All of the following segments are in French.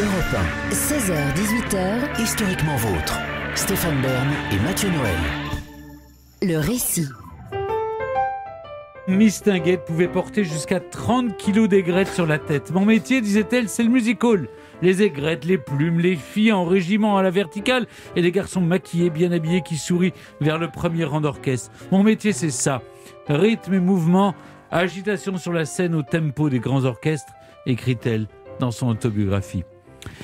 Europe 16h-18h. Historiquement vôtre. Stéphane Bern et Mathieu Noël. Le récit. Miss Tinguette pouvait porter jusqu'à 30 kilos d'aigrettes sur la tête. Mon métier, disait-elle, c'est le musical. Les aigrettes, les plumes, les filles en régiment à la verticale et les garçons maquillés, bien habillés qui sourient vers le premier rang d'orchestre. Mon métier, c'est ça. Rythme et mouvement, agitation sur la scène au tempo des grands orchestres, écrit-elle dans son autobiographie.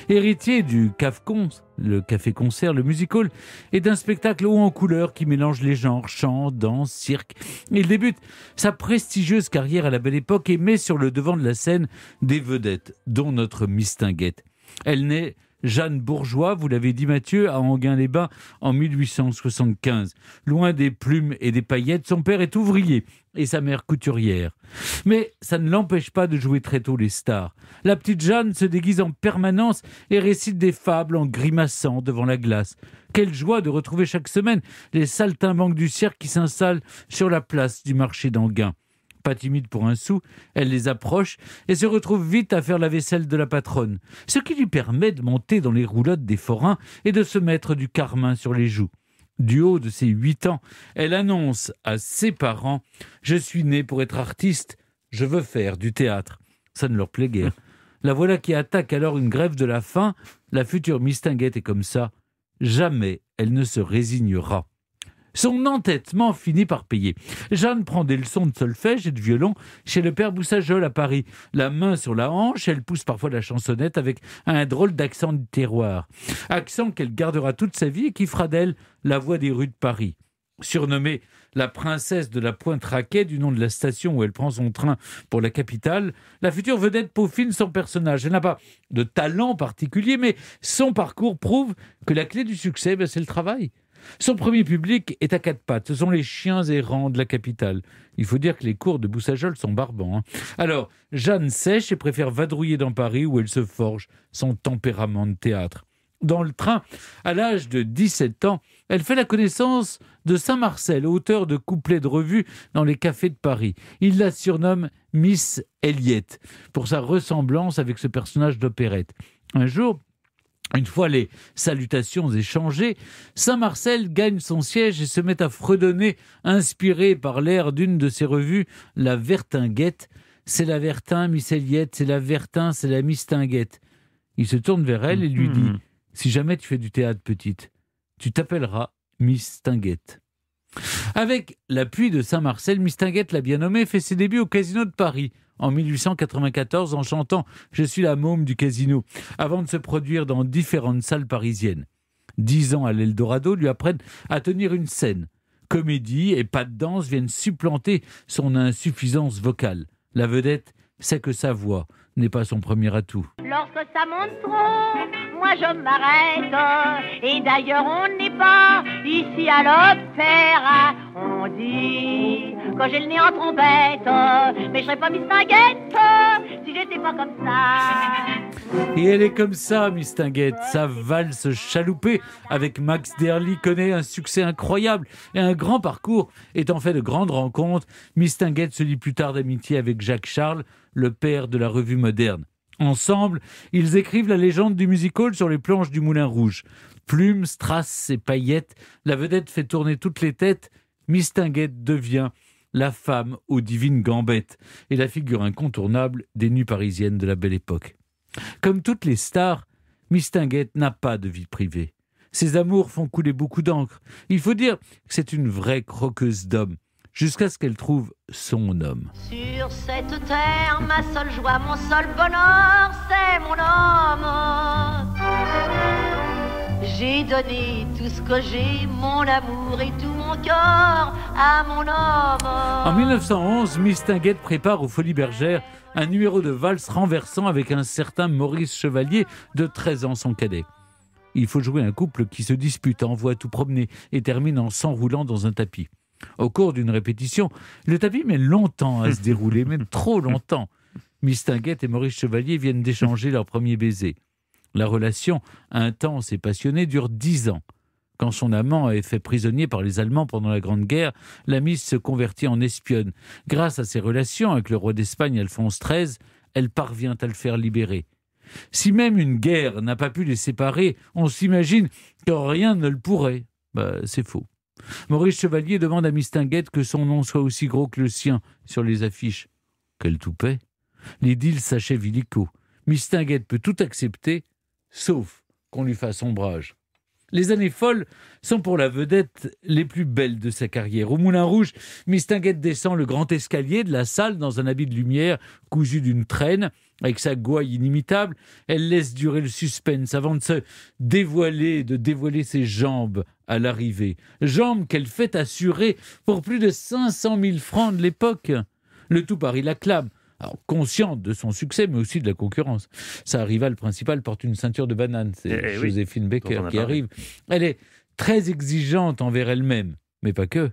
Héritier du CAFCON, le café-concert, le music hall, et d'un spectacle haut en couleur qui mélange les genres chant, danse, cirque. Il débute sa prestigieuse carrière à la belle époque et met sur le devant de la scène des vedettes, dont notre Mistinguette. Elle naît Jeanne Bourgeois, vous l'avez dit Mathieu, à Anguin-les-Bains en 1875. Loin des plumes et des paillettes, son père est ouvrier et sa mère couturière. Mais ça ne l'empêche pas de jouer très tôt les stars. La petite Jeanne se déguise en permanence et récite des fables en grimaçant devant la glace. Quelle joie de retrouver chaque semaine les saltimbanques du cirque qui s'installent sur la place du marché d'Anguin pas timide pour un sou, elle les approche et se retrouve vite à faire la vaisselle de la patronne, ce qui lui permet de monter dans les roulottes des forains et de se mettre du carmin sur les joues. Du haut de ses huit ans, elle annonce à ses parents Je suis née pour être artiste, je veux faire du théâtre. Ça ne leur plaît guère. La voilà qui attaque alors une grève de la faim. La future mistinguette est comme ça. Jamais elle ne se résignera. Son entêtement finit par payer. Jeanne prend des leçons de solfège et de violon chez le père Boussajol à Paris. La main sur la hanche, elle pousse parfois la chansonnette avec un drôle d'accent de terroir. Accent qu'elle gardera toute sa vie et qui fera d'elle la voix des rues de Paris. Surnommée la princesse de la Pointe Raquet, du nom de la station où elle prend son train pour la capitale, la future vedette peaufine son personnage. Elle n'a pas de talent particulier, mais son parcours prouve que la clé du succès, ben, c'est le travail. Son premier public est à quatre pattes. Ce sont les chiens errants de la capitale. Il faut dire que les cours de Boussajol sont barbants. Hein. Alors, Jeanne sèche et préfère vadrouiller dans Paris où elle se forge son tempérament de théâtre. Dans le train, à l'âge de 17 ans, elle fait la connaissance de Saint-Marcel, auteur de couplets de revue dans les cafés de Paris. Il la surnomme Miss Elliot pour sa ressemblance avec ce personnage d'opérette. Un jour, une fois les salutations échangées, Saint Marcel gagne son siège et se met à fredonner, inspiré par l'air d'une de ses revues, La Vertinguette. C'est la Vertin, Miss Eliette, c'est la Vertin, c'est la Tinguette ». Il se tourne vers elle et lui hmm. dit Si jamais tu fais du théâtre, petite, tu t'appelleras Tinguette ». Avec l'appui de Saint-Marcel, Mistinguette, la bien nommée, fait ses débuts au Casino de Paris en 1894 en chantant Je suis la môme du casino, avant de se produire dans différentes salles parisiennes. Dix ans à l'Eldorado lui apprennent à tenir une scène. Comédie et pas de danse viennent supplanter son insuffisance vocale. La vedette sait que sa voix n'est pas son premier atout lorsque ça monte trop, moi je m'arrête. Et d'ailleurs, on n'est pas ici à l'opéra. On dit que j'ai le nez en trompette, mais je serais pas mistinguette si j'étais pas comme ça. Et elle est comme ça, Mistinguette, sa valse chaloupée avec Max Derly connaît un succès incroyable et un grand parcours, étant fait de grandes rencontres. Mistinguette se lie plus tard d'amitié avec Jacques Charles, le père de la revue moderne. Ensemble, ils écrivent la légende du musical sur les planches du Moulin Rouge. Plumes, strass et paillettes, la vedette fait tourner toutes les têtes. Mistinguette devient la femme aux divines gambettes et la figure incontournable des nues parisiennes de la belle époque. Comme toutes les stars, Mistinguette n'a pas de vie privée. Ses amours font couler beaucoup d'encre. Il faut dire que c'est une vraie croqueuse d'hommes jusqu'à ce qu'elle trouve son homme. Sur cette terre, ma seule joie, mon seul bonheur, c'est mon homme. J'ai donné tout ce que j'ai, mon amour et tout mon corps à mon homme. En 1911, Miss Tinguette prépare aux Folies Bergères un numéro de valse renversant avec un certain Maurice Chevalier de 13 ans, son cadet. Il faut jouer un couple qui se dispute, envoie tout promener et termine en s'enroulant dans un tapis au cours d'une répétition. Le tapis met longtemps à se dérouler, même trop longtemps. Miss et Maurice Chevalier viennent d'échanger leur premier baiser. La relation, intense et passionnée, dure dix ans. Quand son amant est fait prisonnier par les Allemands pendant la Grande Guerre, la Miss se convertit en espionne. Grâce à ses relations avec le roi d'Espagne Alphonse XIII, elle parvient à le faire libérer. Si même une guerre n'a pas pu les séparer, on s'imagine que rien ne le pourrait. Bah, c'est faux. Maurice Chevalier demande à Mistinguette que son nom soit aussi gros que le sien sur les affiches. Quelle toupet Les deals s'achèvent illico. Mistinguette peut tout accepter, sauf qu'on lui fasse ombrage. Les années folles sont pour la vedette les plus belles de sa carrière. Au Moulin Rouge, Mistinguette descend le grand escalier de la salle dans un habit de lumière cousu d'une traîne. Avec sa gouaille inimitable, elle laisse durer le suspense avant de se dévoiler, de dévoiler ses jambes à l'arrivée. Jambes qu'elle fait assurer pour plus de 500 000 francs de l'époque. Le tout Paris l'acclame consciente de son succès, mais aussi de la concurrence. Sa rivale principale porte une ceinture de banane, c'est eh, eh Joséphine Baker qui arrive. Elle est très exigeante envers elle-même, mais pas que.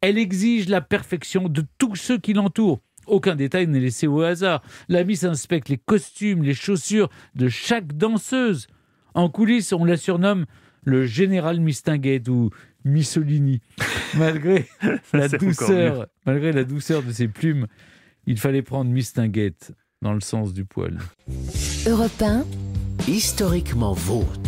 Elle exige la perfection de tous ceux qui l'entourent. Aucun détail n'est laissé au hasard. La Miss inspecte les costumes, les chaussures de chaque danseuse. En coulisses, on la surnomme le général Mistinguette ou Missolini. Malgré la, douceur, malgré la douceur de ses plumes, il fallait prendre Mistinguette dans le sens du poil. Europe 1, historiquement vôtre.